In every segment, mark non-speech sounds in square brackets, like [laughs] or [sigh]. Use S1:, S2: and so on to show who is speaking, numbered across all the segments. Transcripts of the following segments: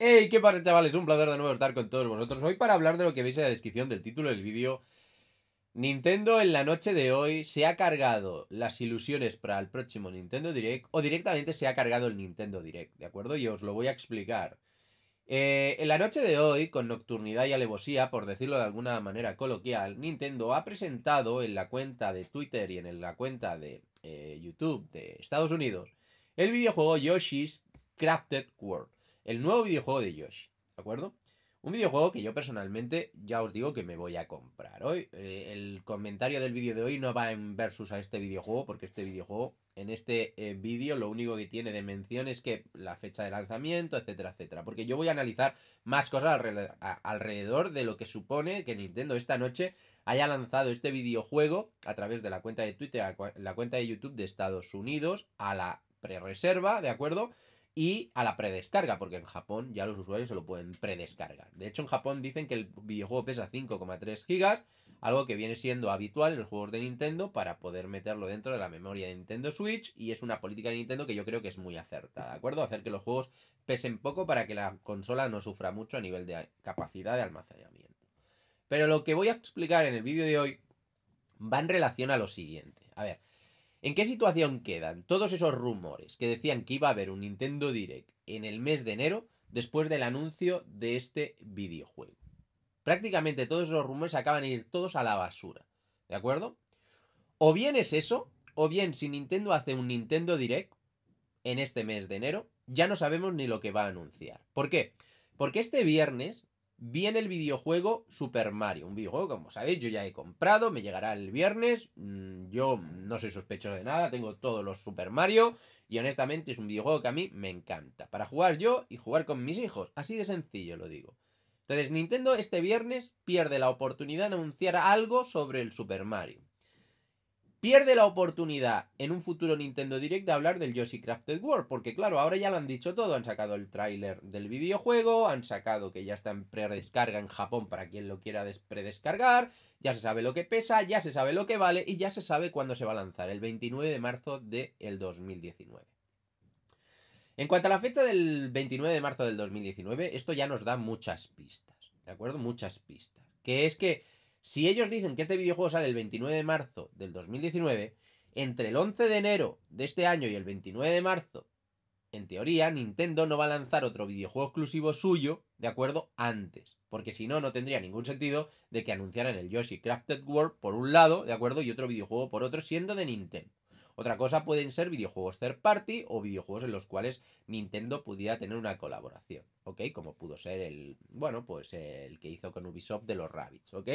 S1: ¡Hey! ¿Qué pasa, chavales? Un placer de nuevo estar con todos vosotros. Hoy para hablar de lo que veis en la descripción del título del vídeo. Nintendo en la noche de hoy se ha cargado las ilusiones para el próximo Nintendo Direct o directamente se ha cargado el Nintendo Direct, ¿de acuerdo? Y os lo voy a explicar. Eh, en la noche de hoy, con nocturnidad y alevosía, por decirlo de alguna manera coloquial, Nintendo ha presentado en la cuenta de Twitter y en la cuenta de eh, YouTube de Estados Unidos el videojuego Yoshi's Crafted World. El nuevo videojuego de Yoshi, ¿de acuerdo? Un videojuego que yo personalmente ya os digo que me voy a comprar. Hoy eh, el comentario del vídeo de hoy no va en versus a este videojuego porque este videojuego en este eh, vídeo lo único que tiene de mención es que la fecha de lanzamiento, etcétera, etcétera. Porque yo voy a analizar más cosas alrededor de lo que supone que Nintendo esta noche haya lanzado este videojuego a través de la cuenta de Twitter, la cuenta de YouTube de Estados Unidos a la pre-reserva, ¿de acuerdo? y a la predescarga, porque en Japón ya los usuarios se lo pueden predescargar. De hecho, en Japón dicen que el videojuego pesa 5,3 gigas, algo que viene siendo habitual en los juegos de Nintendo para poder meterlo dentro de la memoria de Nintendo Switch y es una política de Nintendo que yo creo que es muy acertada, ¿de acuerdo? Hacer que los juegos pesen poco para que la consola no sufra mucho a nivel de capacidad de almacenamiento. Pero lo que voy a explicar en el vídeo de hoy va en relación a lo siguiente. A ver, ¿En qué situación quedan todos esos rumores que decían que iba a haber un Nintendo Direct en el mes de enero después del anuncio de este videojuego? Prácticamente todos esos rumores acaban de ir todos a la basura, ¿de acuerdo? O bien es eso, o bien si Nintendo hace un Nintendo Direct en este mes de enero, ya no sabemos ni lo que va a anunciar. ¿Por qué? Porque este viernes Viene el videojuego Super Mario, un videojuego como sabéis, yo ya he comprado, me llegará el viernes, mm, yo no soy sospechoso de nada, tengo todos los Super Mario y honestamente es un videojuego que a mí me encanta, para jugar yo y jugar con mis hijos, así de sencillo lo digo. Entonces Nintendo este viernes pierde la oportunidad de anunciar algo sobre el Super Mario pierde la oportunidad en un futuro Nintendo Direct de hablar del Yoshi Crafted World, porque claro, ahora ya lo han dicho todo, han sacado el tráiler del videojuego, han sacado que ya está en predescarga en Japón para quien lo quiera predescargar, ya se sabe lo que pesa, ya se sabe lo que vale y ya se sabe cuándo se va a lanzar, el 29 de marzo del 2019. En cuanto a la fecha del 29 de marzo del 2019, esto ya nos da muchas pistas, ¿de acuerdo? Muchas pistas. Que es que si ellos dicen que este videojuego sale el 29 de marzo del 2019, entre el 11 de enero de este año y el 29 de marzo, en teoría, Nintendo no va a lanzar otro videojuego exclusivo suyo, ¿de acuerdo? Antes. Porque si no, no tendría ningún sentido de que anunciaran el Yoshi Crafted World por un lado, ¿de acuerdo? Y otro videojuego por otro, siendo de Nintendo. Otra cosa pueden ser videojuegos third party o videojuegos en los cuales Nintendo pudiera tener una colaboración, ¿ok? Como pudo ser el, bueno, pues el que hizo con Ubisoft de los Rabbits, ¿ok?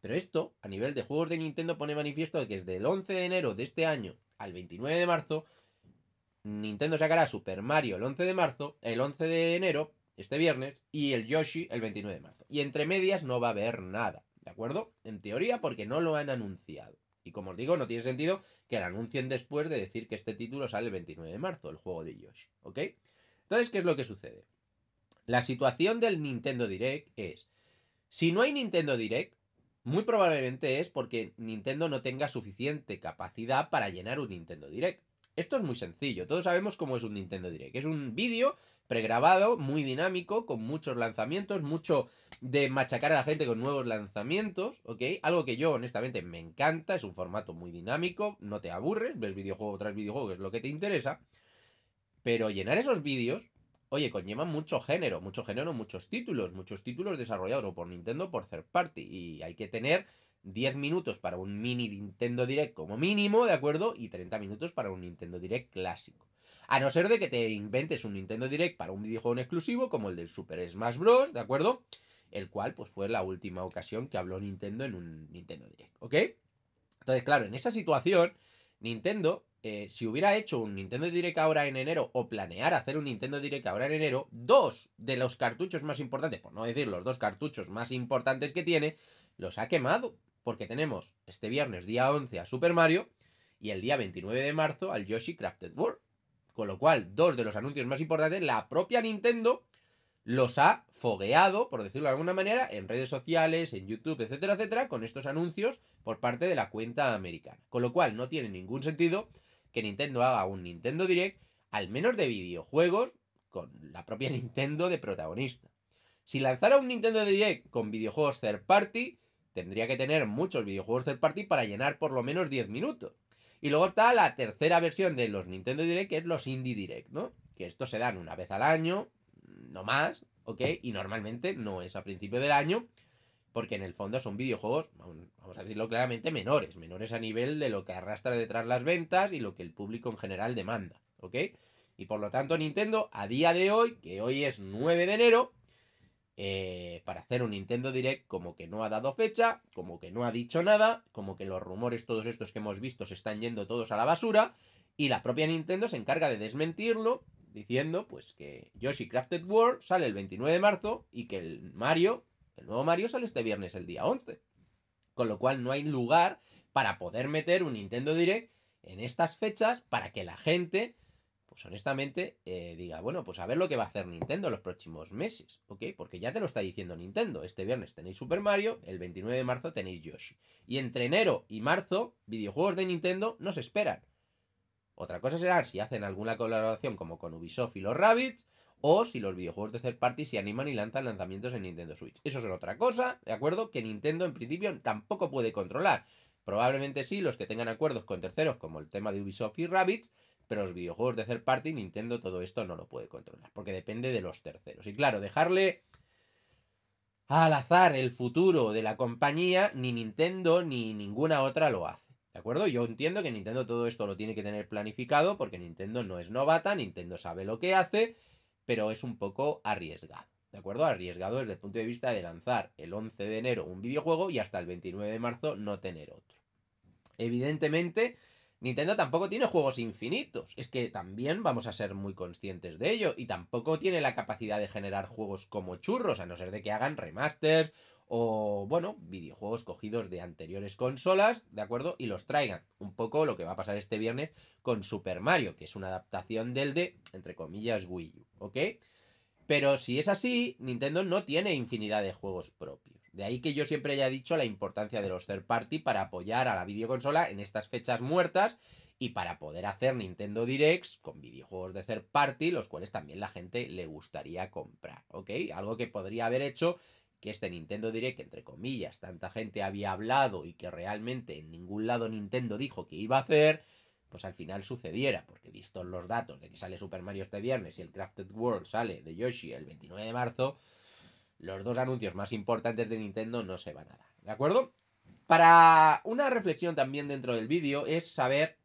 S1: Pero esto, a nivel de juegos de Nintendo, pone manifiesto que desde el 11 de enero de este año al 29 de marzo, Nintendo sacará Super Mario el 11 de marzo, el 11 de enero, este viernes, y el Yoshi el 29 de marzo. Y entre medias no va a haber nada, ¿de acuerdo? En teoría porque no lo han anunciado. Y como os digo, no tiene sentido que lo anuncien después de decir que este título sale el 29 de marzo, el juego de Yoshi, ¿ok? Entonces, ¿qué es lo que sucede? La situación del Nintendo Direct es, si no hay Nintendo Direct, muy probablemente es porque Nintendo no tenga suficiente capacidad para llenar un Nintendo Direct. Esto es muy sencillo, todos sabemos cómo es un Nintendo Direct. Es un vídeo pregrabado, muy dinámico, con muchos lanzamientos, mucho de machacar a la gente con nuevos lanzamientos, ¿ok? Algo que yo honestamente me encanta, es un formato muy dinámico, no te aburres, ves videojuego tras videojuego, que es lo que te interesa. Pero llenar esos vídeos oye, conlleva mucho género, mucho género, muchos títulos, muchos títulos desarrollados por Nintendo por third party. Y hay que tener 10 minutos para un mini Nintendo Direct como mínimo, ¿de acuerdo? Y 30 minutos para un Nintendo Direct clásico. A no ser de que te inventes un Nintendo Direct para un videojuego exclusivo como el del Super Smash Bros., ¿de acuerdo? El cual pues fue la última ocasión que habló Nintendo en un Nintendo Direct, ¿ok? Entonces, claro, en esa situación, Nintendo eh, si hubiera hecho un Nintendo Direct ahora en enero o planear hacer un Nintendo Direct ahora en enero, dos de los cartuchos más importantes, por no decir los dos cartuchos más importantes que tiene, los ha quemado. Porque tenemos este viernes, día 11, a Super Mario y el día 29 de marzo al Yoshi Crafted World. Con lo cual, dos de los anuncios más importantes, la propia Nintendo los ha fogueado, por decirlo de alguna manera, en redes sociales, en YouTube, etcétera, etcétera, con estos anuncios por parte de la cuenta americana. Con lo cual, no tiene ningún sentido que Nintendo haga un Nintendo Direct, al menos de videojuegos, con la propia [laughs] Nintendo de protagonista. Si lanzara un Nintendo Direct con videojuegos third party, tendría que tener muchos videojuegos third party para llenar por lo menos 10 minutos. Y luego está la tercera versión de los Nintendo Direct, que es los Indie Direct, ¿no? Que estos se dan una vez al año, no más, ¿ok? Y normalmente no es a principio del año, porque en el fondo son videojuegos, vamos a decirlo claramente, menores, menores a nivel de lo que arrastra detrás las ventas y lo que el público en general demanda, ¿ok? Y por lo tanto Nintendo, a día de hoy, que hoy es 9 de enero, eh, para hacer un Nintendo Direct como que no ha dado fecha, como que no ha dicho nada, como que los rumores todos estos que hemos visto se están yendo todos a la basura, y la propia Nintendo se encarga de desmentirlo, diciendo pues que Yoshi Crafted World sale el 29 de marzo y que el Mario el nuevo Mario sale este viernes el día 11. Con lo cual no hay lugar para poder meter un Nintendo Direct en estas fechas para que la gente, pues honestamente, eh, diga, bueno, pues a ver lo que va a hacer Nintendo en los próximos meses, ¿ok? Porque ya te lo está diciendo Nintendo. Este viernes tenéis Super Mario, el 29 de marzo tenéis Yoshi. Y entre enero y marzo, videojuegos de Nintendo nos esperan. Otra cosa será si hacen alguna colaboración como con Ubisoft y los Rabbits, o si los videojuegos de third party se animan y lanzan lanzamientos en Nintendo Switch. Eso es otra cosa, ¿de acuerdo? Que Nintendo en principio tampoco puede controlar. Probablemente sí los que tengan acuerdos con terceros, como el tema de Ubisoft y Rabbids, pero los videojuegos de third party, Nintendo todo esto no lo puede controlar, porque depende de los terceros. Y claro, dejarle al azar el futuro de la compañía, ni Nintendo ni ninguna otra lo hace. ¿De acuerdo? Yo entiendo que Nintendo todo esto lo tiene que tener planificado porque Nintendo no es novata, Nintendo sabe lo que hace pero es un poco arriesgado. ¿De acuerdo? Arriesgado desde el punto de vista de lanzar el 11 de enero un videojuego y hasta el 29 de marzo no tener otro. Evidentemente, Nintendo tampoco tiene juegos infinitos. Es que también vamos a ser muy conscientes de ello. Y tampoco tiene la capacidad de generar juegos como churros, a no ser de que hagan remasters o, bueno, videojuegos cogidos de anteriores consolas, ¿de acuerdo? Y los traigan. Un poco lo que va a pasar este viernes con Super Mario, que es una adaptación del de, entre comillas, Wii U, ¿ok? Pero si es así, Nintendo no tiene infinidad de juegos propios. De ahí que yo siempre haya dicho la importancia de los third party para apoyar a la videoconsola en estas fechas muertas y para poder hacer Nintendo Directs con videojuegos de third party, los cuales también la gente le gustaría comprar, ¿ok? Algo que podría haber hecho que este Nintendo diré que, entre comillas, tanta gente había hablado y que realmente en ningún lado Nintendo dijo que iba a hacer, pues al final sucediera, porque vistos los datos de que sale Super Mario este viernes y el Crafted World sale de Yoshi el 29 de marzo, los dos anuncios más importantes de Nintendo no se van a dar, ¿de acuerdo? Para una reflexión también dentro del vídeo es saber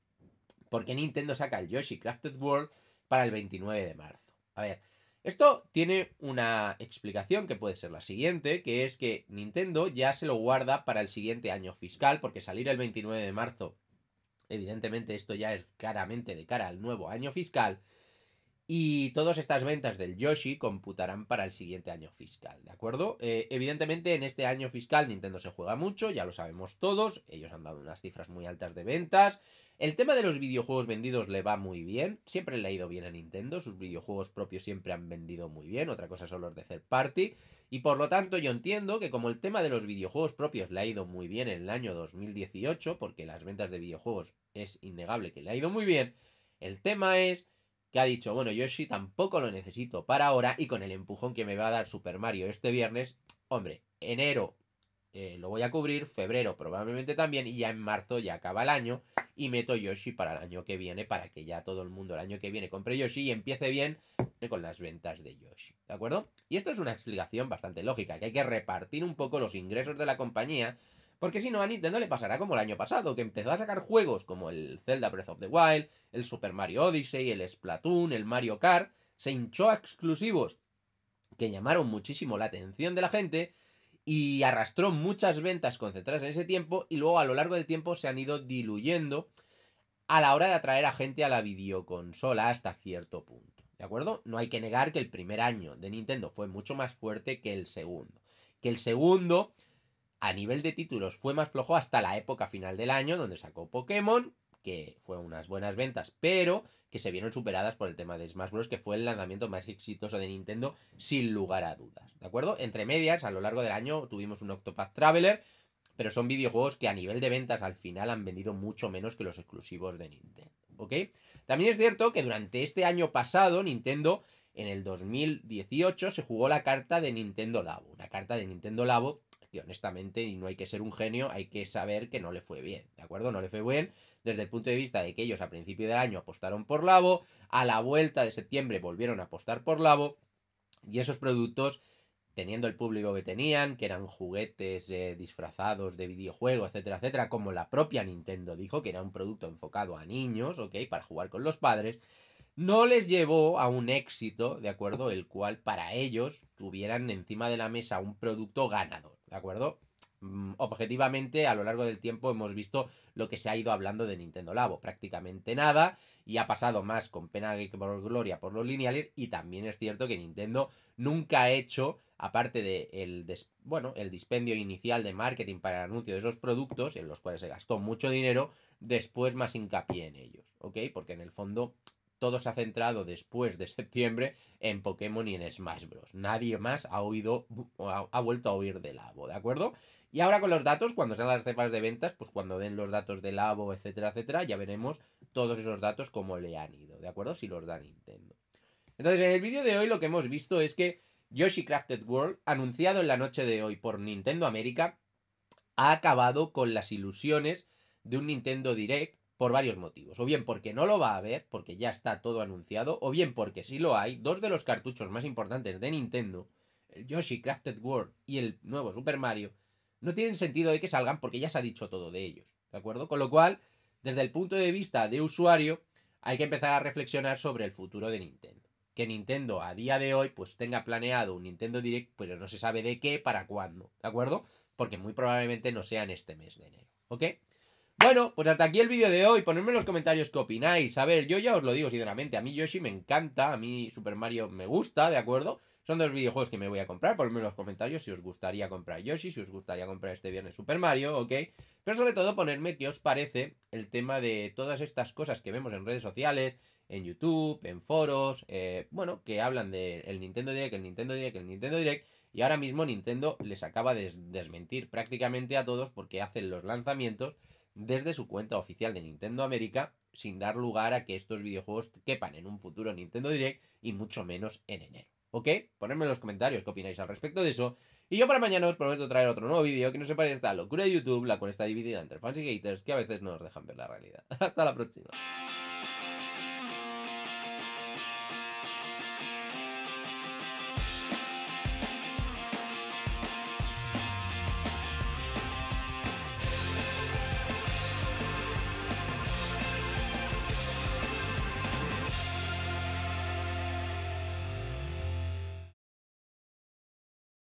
S1: por qué Nintendo saca el Yoshi Crafted World para el 29 de marzo. A ver, esto tiene una explicación que puede ser la siguiente, que es que Nintendo ya se lo guarda para el siguiente año fiscal, porque salir el 29 de marzo, evidentemente esto ya es claramente de cara al nuevo año fiscal, y todas estas ventas del Yoshi computarán para el siguiente año fiscal, ¿de acuerdo? Eh, evidentemente en este año fiscal Nintendo se juega mucho, ya lo sabemos todos, ellos han dado unas cifras muy altas de ventas. El tema de los videojuegos vendidos le va muy bien, siempre le ha ido bien a Nintendo, sus videojuegos propios siempre han vendido muy bien, otra cosa son los de third party, y por lo tanto yo entiendo que como el tema de los videojuegos propios le ha ido muy bien en el año 2018, porque las ventas de videojuegos es innegable que le ha ido muy bien, el tema es que ha dicho, bueno, Yoshi tampoco lo necesito para ahora y con el empujón que me va a dar Super Mario este viernes, hombre, enero eh, lo voy a cubrir, febrero probablemente también, y ya en marzo ya acaba el año y meto Yoshi para el año que viene, para que ya todo el mundo el año que viene compre Yoshi y empiece bien eh, con las ventas de Yoshi, ¿de acuerdo? Y esto es una explicación bastante lógica, que hay que repartir un poco los ingresos de la compañía porque si no, a Nintendo le pasará como el año pasado, que empezó a sacar juegos como el Zelda Breath of the Wild, el Super Mario Odyssey, el Splatoon, el Mario Kart, se hinchó a exclusivos que llamaron muchísimo la atención de la gente y arrastró muchas ventas concentradas en ese tiempo y luego a lo largo del tiempo se han ido diluyendo a la hora de atraer a gente a la videoconsola hasta cierto punto. ¿De acuerdo? No hay que negar que el primer año de Nintendo fue mucho más fuerte que el segundo. Que el segundo a nivel de títulos fue más flojo hasta la época final del año, donde sacó Pokémon, que fue unas buenas ventas, pero que se vieron superadas por el tema de Smash Bros., que fue el lanzamiento más exitoso de Nintendo, sin lugar a dudas. ¿De acuerdo? Entre medias, a lo largo del año tuvimos un Octopath Traveler, pero son videojuegos que a nivel de ventas al final han vendido mucho menos que los exclusivos de Nintendo. ¿Ok? También es cierto que durante este año pasado, Nintendo, en el 2018, se jugó la carta de Nintendo Labo. Una carta de Nintendo Labo honestamente, y no hay que ser un genio, hay que saber que no le fue bien, ¿de acuerdo? No le fue bien desde el punto de vista de que ellos a principio del año apostaron por Labo, a la vuelta de septiembre volvieron a apostar por Labo, y esos productos, teniendo el público que tenían, que eran juguetes eh, disfrazados de videojuegos, etcétera, etcétera, como la propia Nintendo dijo, que era un producto enfocado a niños, ¿ok? Para jugar con los padres, no les llevó a un éxito, ¿de acuerdo? El cual para ellos tuvieran encima de la mesa un producto ganador. ¿de acuerdo? Mm, objetivamente, a lo largo del tiempo hemos visto lo que se ha ido hablando de Nintendo Labo, prácticamente nada, y ha pasado más con pena que por gloria por los lineales, y también es cierto que Nintendo nunca ha hecho, aparte del de el bueno, el dispendio inicial de marketing para el anuncio de esos productos, en los cuales se gastó mucho dinero, después más hincapié en ellos, ¿ok? Porque en el fondo todo se ha centrado después de septiembre en Pokémon y en Smash Bros. Nadie más ha oído, ha, vuelto a oír de Lavo, ¿de acuerdo? Y ahora con los datos, cuando sean las cefas de ventas, pues cuando den los datos de Lavo, etcétera, etcétera, ya veremos todos esos datos cómo le han ido, ¿de acuerdo? Si los da Nintendo. Entonces, en el vídeo de hoy lo que hemos visto es que Yoshi Crafted World, anunciado en la noche de hoy por Nintendo América, ha acabado con las ilusiones de un Nintendo Direct por varios motivos. O bien porque no lo va a haber, porque ya está todo anunciado, o bien porque si lo hay. Dos de los cartuchos más importantes de Nintendo, el Yoshi Crafted World y el nuevo Super Mario, no tienen sentido de que salgan porque ya se ha dicho todo de ellos. ¿De acuerdo? Con lo cual, desde el punto de vista de usuario, hay que empezar a reflexionar sobre el futuro de Nintendo. Que Nintendo a día de hoy pues tenga planeado un Nintendo Direct, pero no se sabe de qué, para cuándo, ¿de acuerdo? Porque muy probablemente no sea en este mes de enero, ¿ok? Bueno, pues hasta aquí el vídeo de hoy. Ponedme en los comentarios qué opináis. A ver, yo ya os lo digo sinceramente. A mí Yoshi me encanta, a mí Super Mario me gusta, ¿de acuerdo? Son dos videojuegos que me voy a comprar. Ponedme en los comentarios si os gustaría comprar Yoshi, si os gustaría comprar este viernes Super Mario, ¿ok? Pero sobre todo ponerme qué os parece el tema de todas estas cosas que vemos en redes sociales, en YouTube, en foros, eh, bueno, que hablan del el Nintendo Direct, el Nintendo Direct, el Nintendo Direct. Y ahora mismo Nintendo les acaba de desmentir prácticamente a todos porque hacen los lanzamientos desde su cuenta oficial de Nintendo América, sin dar lugar a que estos videojuegos quepan en un futuro Nintendo Direct y mucho menos en enero. ¿Ok? Ponedme en los comentarios qué opináis al respecto de eso. Y yo para mañana os prometo traer otro nuevo vídeo que no se parezca a locura de YouTube, la cual está dividida entre fans y haters que a veces no nos dejan ver la realidad. [laughs] Hasta la próxima.